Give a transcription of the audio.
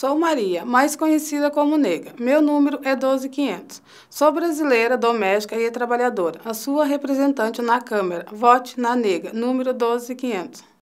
Sou Maria, mais conhecida como Nega. Meu número é 12500. Sou brasileira, doméstica e trabalhadora. A sua representante na Câmara. Vote na Nega, número 12500.